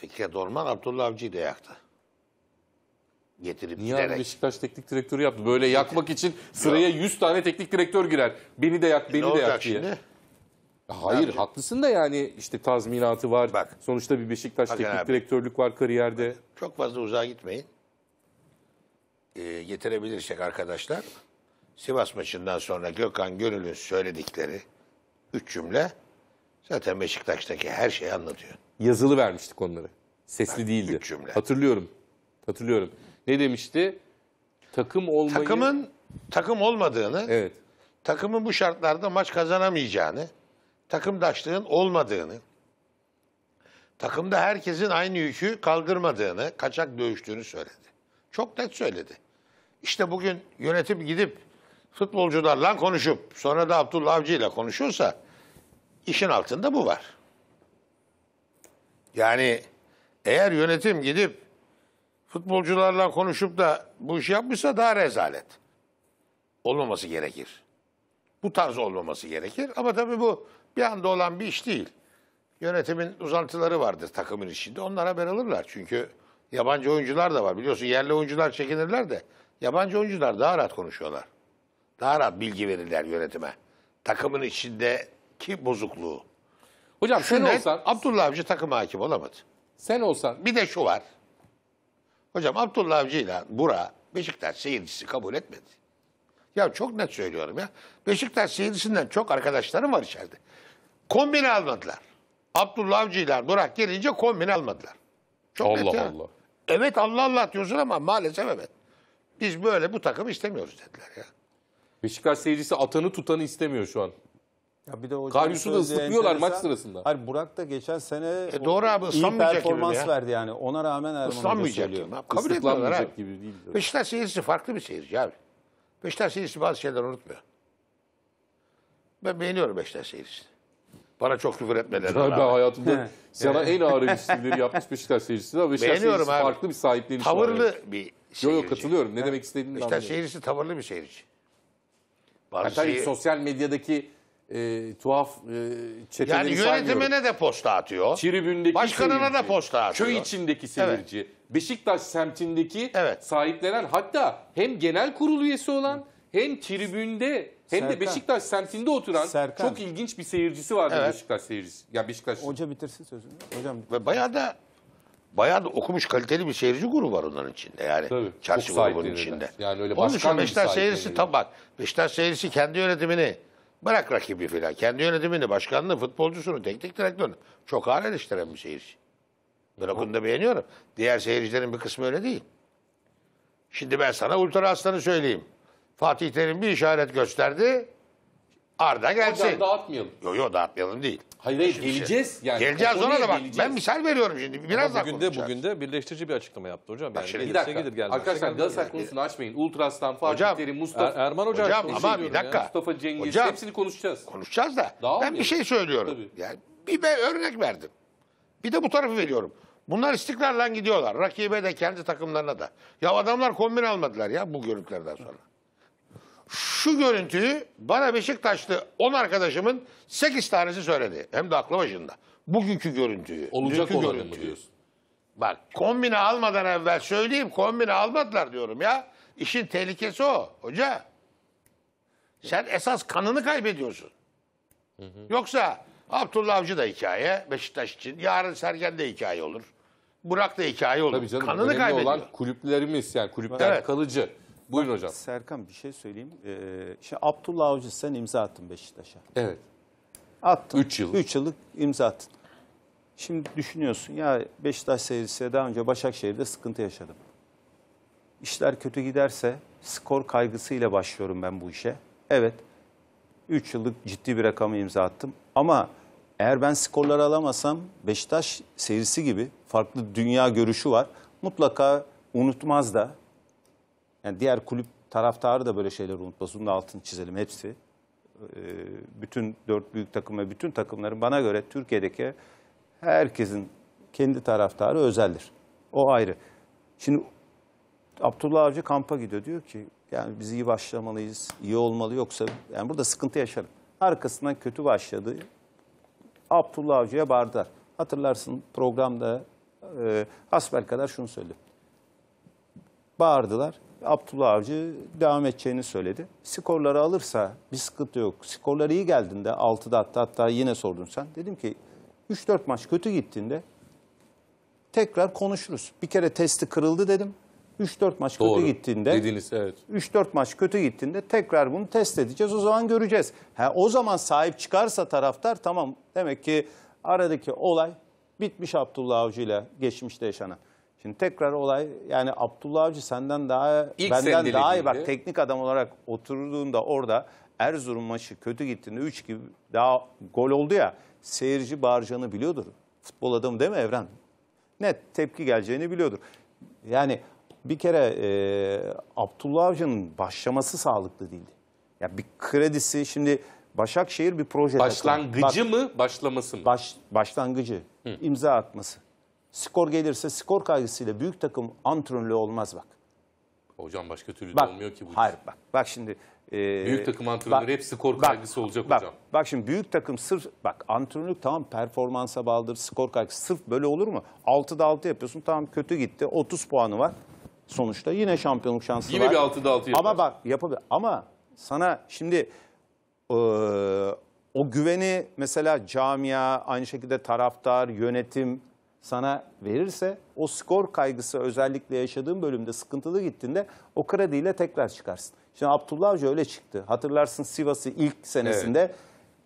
Fikret Orman Abdullah Avcı'yı da yaktı. Getirip Niye abi giderek. Beşiktaş teknik direktörü yaptı? Böyle yakmak için sıraya 100 tane teknik direktör girer. Beni de yak, e, beni ne de yak diye. şimdi? Hayır Bence- haklısın da yani işte tazminatı var. Bak. Sonuçta bir Beşiktaş teknik abi. direktörlük var kariyerde. Çok fazla uzağa gitmeyin. Ee, getirebilirsek arkadaşlar. Sivas maçından sonra Gökhan Gönül'ün söyledikleri üç cümle zaten Beşiktaş'taki her şeyi anlatıyor. Yazılı vermiştik onları. Sesli değildi. Üç cümle. Hatırlıyorum. Hatırlıyorum. Ne demişti? Takım olmayı... Takımın takım olmadığını, evet. takımın bu şartlarda maç kazanamayacağını, takımdaşlığın olmadığını, takımda herkesin aynı yükü kaldırmadığını, kaçak dövüştüğünü söyledi. Çok net söyledi. İşte bugün yönetim gidip futbolcularla konuşup sonra da Abdullah Avcı ile konuşuyorsa işin altında bu var. Yani eğer yönetim gidip futbolcularla konuşup da bu işi yapmışsa daha rezalet. Olmaması gerekir. Bu tarz olmaması gerekir. Ama tabii bu bir anda olan bir iş değil. Yönetimin uzantıları vardır takımın içinde. Onlar haber alırlar. Çünkü yabancı oyuncular da var. Biliyorsun yerli oyuncular çekinirler de yabancı oyuncular daha rahat konuşuyorlar. Daha rahat bilgi verirler yönetime. Takımın içindeki bozukluğu. Hocam sen olsan... Abdullah Avcı takım hakim olamadı. Sen olsan. Bir de şu var. Hocam Abdullah Avcı ile Bura Beşiktaş seyircisi kabul etmedi. Ya çok net söylüyorum ya. Beşiktaş seyircisinden çok arkadaşlarım var içeride. Kombini almadılar. Abdullah Avcı ile Burak gelince kombini almadılar. Çok Allah net Allah. Evet Allah Allah diyorsun ama maalesef evet. Biz böyle bu takımı istemiyoruz dediler ya. Beşiktaş seyircisi atanı tutanı istemiyor şu an. Ya bir de Karyus'u da ıslıklıyorlar maç sırasında. Hayır Burak da geçen sene e doğru abi, iyi ıslanmayacak performans ya. verdi yani. Ona rağmen Erman Hoca Islanmayacak söylüyor. abi. Kabul etmiyorlar abi. gibi değil. Beşiktaş seyircisi farklı bir seyirci abi. Beşiktaş seyircisi bazı şeyler unutmuyor. Ben beğeniyorum Beşiktaş seyircisini. Bana çok küfür etmediler. Ben abi. hayatımda sana en ağır eleştirileri yapmış Beşiktaş seyircisi ama Beşiktaş Beğeniyorum seyircisi abi. farklı bir sahipleniş var. Tavırlı Evet. bir Yo seyirci. yo katılıyorum. Ne demek istediğini Beşiktaş anlıyorum. seyircisi tavırlı bir seyirci. Bazı Yani şeyi- sosyal medyadaki e, tuhaf e, çetelerini Yani saymıyorum. yönetimine de posta atıyor. Tribündeki Başkanına da posta atıyor. Köy içindeki seyirci, Beşiktaş semtindeki Evet. sahiplenen hatta hem genel kurul üyesi olan hem tribünde hem de Beşiktaş semtinde oturan Serkan. çok ilginç bir seyircisi vardı Evet. Beşiktaş seyircisi. Ya Beşiktaş Hoca bitirsin sözünü. Hocam Ve bayağı da bayağı da okumuş kaliteli bir seyirci grubu var onların içinde yani. Tabii, çok Çarşı grubunun içinde. Yani öyle Onun için Beşiktaş seyircisi sahipleniyor. bak. Beşiktaş seyircisi kendi yönetimini Bırak rakibi filan. Kendi yönetimini, başkanını, futbolcusunu, tek tek direktörünü. Çok ağır eleştiren bir seyirci. Ben o konuda beğeniyorum. Diğer seyircilerin bir kısmı öyle değil. Şimdi ben sana Ultra Aslan'ı söyleyeyim. Fatih Terim bir işaret gösterdi. Arda gelsin. Hocam dağıtmayalım. Yo yo dağıtmayalım değil. Hayır hayır Şimdi şey. geleceğiz. Yani Geleceğiz ona da bak. geleceğiz. Ben misal veriyorum şimdi. Biraz daha bugün de konuşacağız. bugün de birleştirici bir açıklama yaptı hocam. Yani şimdi bir gelirse dakika. gelir gelmez. Arkadaşlar şey Galatasaray konusunu açmayın. Ultras'tan, Fatih Hocam, Terim, Er- Mustafa, Erman Hoca Hocam, açıklaması ama bir diyorum ya. dakika. Mustafa Cengiz Hocam. hepsini konuşacağız. konuşacağız da Daha ben bir şey söylüyorum. Tabii. Yani bir ben örnek verdim. Bir de bu tarafı veriyorum. Bunlar istikrarla gidiyorlar. Rakibe de kendi takımlarına da. Ya adamlar kombin almadılar ya bu görüntülerden sonra. Şu görüntüyü bana Beşiktaşlı 10 arkadaşımın 8 tanesi söyledi. Hem de aklı başında. Bugünkü görüntüyü. Olacak dünkü görüntüyü. mı diyorsun? Bak kombine almadan evvel söyleyeyim kombine almadılar diyorum ya. İşin tehlikesi o hoca. Sen esas kanını kaybediyorsun. Yoksa Abdullah Avcı da hikaye Beşiktaş için. Yarın Sergen de hikaye olur. Burak da hikaye olur. Tabii canım, kanını kaybediyor. olan kulüplerimiz yani kulüpler evet. kalıcı. Buyur hocam. Serkan bir şey söyleyeyim. Ee, şimdi Abdullah Avcı sen imza attın Beşiktaş'a. Evet. Attın. Üç yıllık. 3 yıllık imza attın. Şimdi düşünüyorsun ya Beşiktaş seyircisi daha önce Başakşehir'de sıkıntı yaşadım. İşler kötü giderse skor kaygısıyla başlıyorum ben bu işe. Evet üç yıllık ciddi bir rakamı imza attım. Ama eğer ben skorları alamasam Beşiktaş serisi gibi farklı dünya görüşü var. Mutlaka unutmaz da yani diğer kulüp taraftarı da böyle şeyler unutmasın. da altını çizelim hepsi. Ee, bütün dört büyük takım ve bütün takımların bana göre Türkiye'deki herkesin kendi taraftarı özeldir. O ayrı. Şimdi Abdullah Avcı kampa gidiyor. Diyor ki yani biz iyi başlamalıyız, iyi olmalı yoksa yani burada sıkıntı yaşarım. Arkasından kötü başladı. Abdullah Avcı'ya bağırdılar. Hatırlarsın programda e, kadar şunu söyledi. Bağırdılar. Abdullah Avcı devam edeceğini söyledi. Skorları alırsa bir sıkıntı yok. Skorları iyi geldiğinde 6'da hatta, hatta yine sordun sen. Dedim ki 3-4 maç kötü gittiğinde tekrar konuşuruz. Bir kere testi kırıldı dedim. 3-4 maç Doğru. kötü gittiğinde Dediniz, evet. 3-4 maç kötü gittiğinde tekrar bunu test edeceğiz. O zaman göreceğiz. Ha, o zaman sahip çıkarsa taraftar tamam demek ki aradaki olay bitmiş Abdullah Avcı ile geçmişte yaşanan. Şimdi tekrar olay yani Abdullah Avcı senden daha İlk benden daha iyi bak teknik adam olarak oturduğunda orada Erzurum maçı kötü gittiğinde 3 gibi daha gol oldu ya seyirci bağıracağını biliyordur. Futbol adamı değil mi Evren? Net tepki geleceğini biliyordur. Yani bir kere e, Abdullah Avcı'nın başlaması sağlıklı değildi. Ya bir kredisi şimdi Başakşehir bir proje. Başlangıcı bak, mı başlaması mı? Baş, başlangıcı Hı. imza atması. Skor gelirse skor kaygısıyla büyük takım antrenörlü olmaz bak. Hocam başka türlü bak, de olmuyor ki bu Hayır iş. bak. Bak şimdi e, büyük takım antrenörleri bak, hep skor kaygısı olacak bak, hocam. Bak şimdi büyük takım sırf bak antrenörlük tamam performansa bağlıdır, skor kaygısı. Sırf böyle olur mu? 6'da 6 yapıyorsun tamam kötü gitti. 30 puanı var. Sonuçta yine şampiyonluk şansı yine var. Yine bir 6'da 6 yapar. Ama bak yapabilir. Ama sana şimdi e, o güveni mesela camia, aynı şekilde taraftar, yönetim sana verirse o skor kaygısı özellikle yaşadığın bölümde sıkıntılı gittiğinde o krediyle tekrar çıkarsın. Şimdi Abdullah Hoca öyle çıktı. Hatırlarsın Sivas'ı ilk senesinde evet.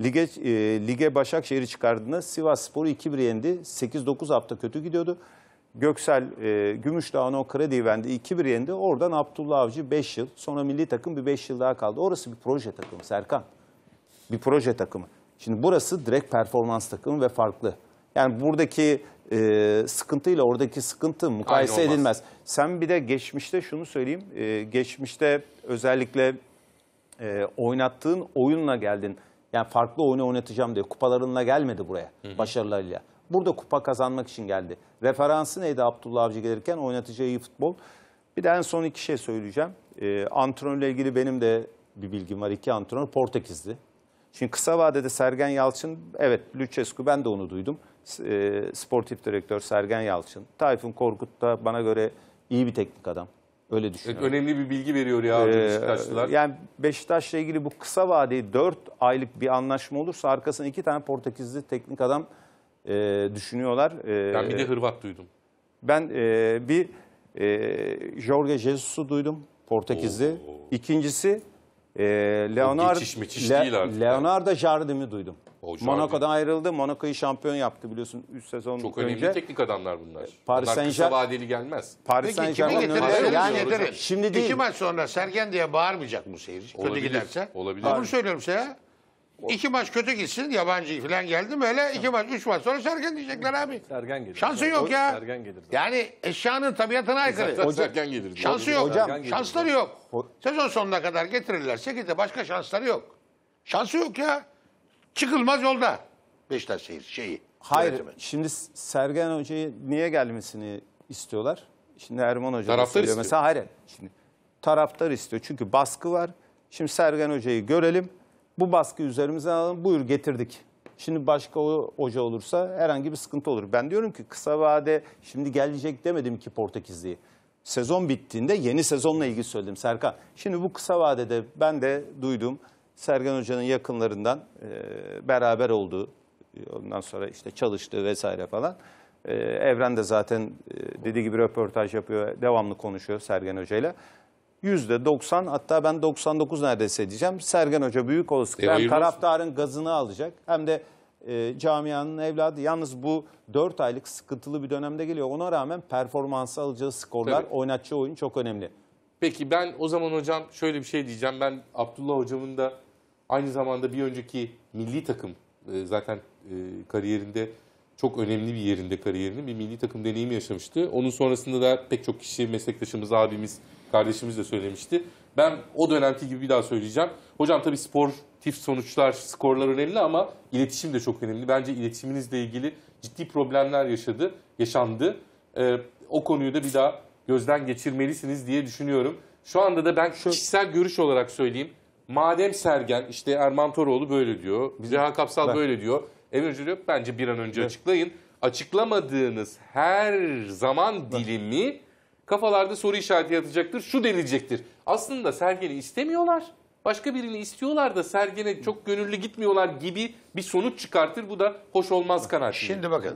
lige, e, lige Başakşehir'i çıkardığında Sivas Spor'u 2-1 yendi. 8-9 hafta kötü gidiyordu. Göksel e, Gümüşdağ'ın o krediyi vendi. 2-1 yendi. Oradan Abdullah Avcı 5 yıl. Sonra milli takım bir 5 yıl daha kaldı. Orası bir proje takımı Serkan. Bir proje takımı. Şimdi burası direkt performans takımı ve farklı. Yani buradaki e, sıkıntıyla oradaki sıkıntı mukayese edilmez. Sen bir de geçmişte şunu söyleyeyim. E, geçmişte özellikle e, oynattığın oyunla geldin. Yani farklı oyunu oynatacağım diye kupalarınla gelmedi buraya Hı -hı. başarılarıyla. Burada kupa kazanmak için geldi. Referansı neydi Abdullah Avcı gelirken oynatacağı iyi futbol. Bir de en son iki şey söyleyeceğim. E, antrenörle ilgili benim de bir bilgim var. İki antrenör Portekizli. Şimdi kısa vadede Sergen Yalçın, evet Lüçescu ben de onu duydum. E, sportif direktör Sergen Yalçın. Tayfun Korkut da bana göre iyi bir teknik adam. Öyle düşünüyorum. Evet, önemli bir bilgi veriyor ya ee, Beşiktaşlılar. Yani Beşiktaş'la ilgili bu kısa vadeyi 4 aylık bir anlaşma olursa arkasına iki tane Portekizli teknik adam e, düşünüyorlar. E, ee, ben bir de Hırvat duydum. Ben e, bir e, Jorge Jesus'u duydum Portekizli. Oo. İkincisi ee, Leonard, geçiş meçiş Le, değil artık. Leonardo Jardine'i duydum. Monaco'dan ayrıldı. Monaco'yu şampiyon yaptı biliyorsun 3 sezon Çok önce. önemli teknik adamlar bunlar. Paris bunlar Saint kısa vadeli gelmez. Paris Peki Saint kimi getirir? Yani getirir. Şimdi değil. İki maç sonra Sergen diye bağırmayacak mı seyirci? Olabilir. Kötü giderse. Olabilir. Bunu söylüyorum size. İki maç kötü gitsin yabancı falan geldi öyle iki maç üç maç sonra Sergen diyecekler abi. Sergen gelir. Şansı yok ya. Sergen gelir. Yani eşyanın tabiatına aykırı. Sergen gelir. Şansı yok. Hocam, şansları yok. Sezon sonuna kadar getirirlerse gide başka şansları yok. Şansı yok ya. Çıkılmaz yolda. Beşiktaş şehir şeyi. Hayır. Yönetimi. Şimdi Sergen Hoca'yı niye gelmesini istiyorlar? Şimdi Erman Hoca taraftar istiyor. Mesela hayır. Şimdi taraftar istiyor. Çünkü baskı var. Şimdi Sergen Hoca'yı görelim. Bu baskı üzerimize alalım. Buyur getirdik. Şimdi başka o hoca olursa herhangi bir sıkıntı olur. Ben diyorum ki kısa vade şimdi gelecek demedim ki Portekizli'yi. Sezon bittiğinde yeni sezonla ilgili söyledim Serkan. Şimdi bu kısa vadede ben de duydum Sergen Hoca'nın yakınlarından e, beraber olduğu, ondan sonra işte çalıştığı vesaire falan. E, Evren de zaten e, dediği gibi röportaj yapıyor, devamlı konuşuyor Sergen Hoca'yla. ile. Yüzde %90 hatta ben 99 neredeyse diyeceğim. Sergen Hoca büyük olasılıkla e, hem taraftarın gazını alacak hem de e, camianın evladı. Yalnız bu 4 aylık sıkıntılı bir dönemde geliyor. Ona rağmen performansı alacağı skorlar, Tabii. oynatçı oyun çok önemli. Peki ben o zaman hocam şöyle bir şey diyeceğim. Ben Abdullah hocamın da aynı zamanda bir önceki milli takım e, zaten e, kariyerinde çok önemli bir yerinde kariyerinin bir milli takım deneyimi yaşamıştı. Onun sonrasında da pek çok kişi meslektaşımız, abimiz kardeşimiz de söylemişti. Ben o dönemki gibi bir daha söyleyeceğim. Hocam tabii sportif sonuçlar, skorlar önemli ama iletişim de çok önemli. Bence iletişiminizle ilgili ciddi problemler yaşadı, yaşandı. Ee, o konuyu da bir daha gözden geçirmelisiniz diye düşünüyorum. Şu anda da ben kişisel görüş olarak söyleyeyim. Madem Sergen, işte Erman Toroğlu böyle diyor, Reha Kapsal ben... böyle diyor, Emir Hoca diyor, bence bir an önce evet. açıklayın. Açıklamadığınız her zaman dilimi... Ben kafalarda soru işareti yatacaktır. Şu denilecektir. Aslında Sergen'i istemiyorlar. Başka birini istiyorlar da Sergen'e çok gönüllü gitmiyorlar gibi bir sonuç çıkartır. Bu da hoş olmaz kanaat. Şimdi bakın